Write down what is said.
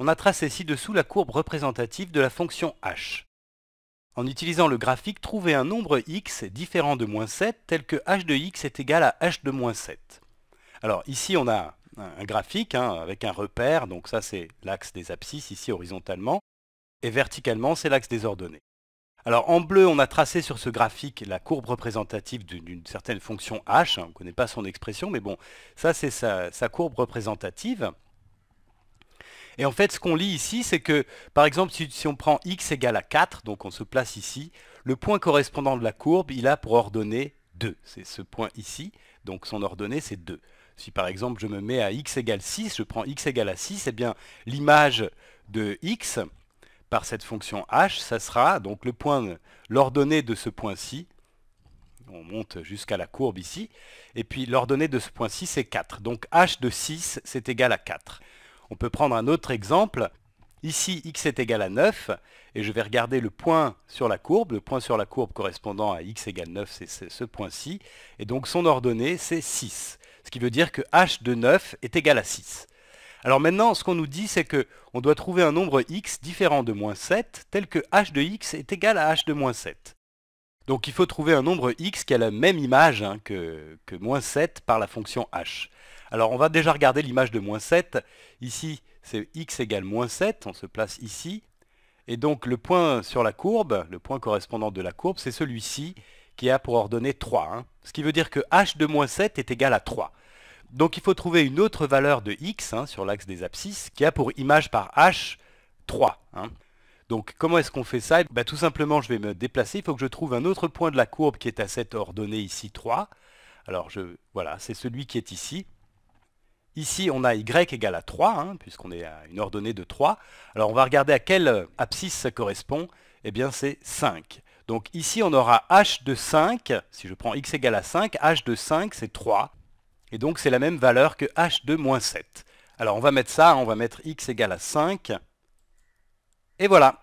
On a tracé ci-dessous la courbe représentative de la fonction h. En utilisant le graphique, trouvez un nombre x différent de moins 7 tel que h de x est égal à h de moins 7. Alors ici on a un graphique hein, avec un repère, donc ça c'est l'axe des abscisses ici horizontalement, et verticalement c'est l'axe des ordonnées. Alors en bleu on a tracé sur ce graphique la courbe représentative d'une certaine fonction h, hein, on ne connaît pas son expression, mais bon, ça c'est sa courbe représentative. Et en fait, ce qu'on lit ici, c'est que, par exemple, si, on prend x égale à 4, donc on se place ici, le point correspondant de la courbe, il a pour ordonnée 2. C'est ce point ici, donc son ordonnée, c'est 2. Si par exemple, je me mets à x égale 6, je prends x égale à 6, et eh bien, l'image de x par cette fonction h, ça sera donc le point, l'ordonnée de ce point-ci, on monte jusqu'à la courbe ici, et puis l'ordonnée de ce point-ci, c'est 4. Donc h de 6, c'est égal à 4. On peut prendre un autre exemple. Ici, x est égal à 9, et je vais regarder le point sur la courbe. Le point sur la courbe correspondant à x égale 9, c'est ce point-ci. Et donc son ordonnée, c'est 6. Ce qui veut dire que h de 9 est égal à 6. Alors maintenant, ce qu'on nous dit, c'est qu'on doit trouver un nombre x différent de moins 7, tel que h de x est égal à h de moins 7. Donc il faut trouver un nombre x qui a la même image hein, que, que moins 7 par la fonction h. Alors on va déjà regarder l'image de moins 7. Ici, c'est x égale moins 7, on se place ici. Et donc le point sur la courbe, le point correspondant de la courbe, c'est celui-ci qui a pour ordonnée 3. Hein. Ce qui veut dire que h de moins 7 est égal à 3. Donc il faut trouver une autre valeur de x hein, sur l'axe des abscisses qui a pour image par h 3. Hein. Donc comment est-ce qu'on fait ça eh ben, Tout simplement, je vais me déplacer, il faut que je trouve un autre point de la courbe qui est à cette ordonnée ici 3. Alors je, voilà, c'est celui qui est ici. Ici, on a y égale à 3, hein, puisqu'on est à une ordonnée de 3. Alors, on va regarder à quelle euh, abscisse ça correspond. Eh bien, c'est 5. Donc ici, on aura h de 5. Si je prends x égale à 5, h de 5, c'est 3. Et donc, c'est la même valeur que h de moins 7. Alors, on va mettre ça, on va mettre x égale à 5. Et voilà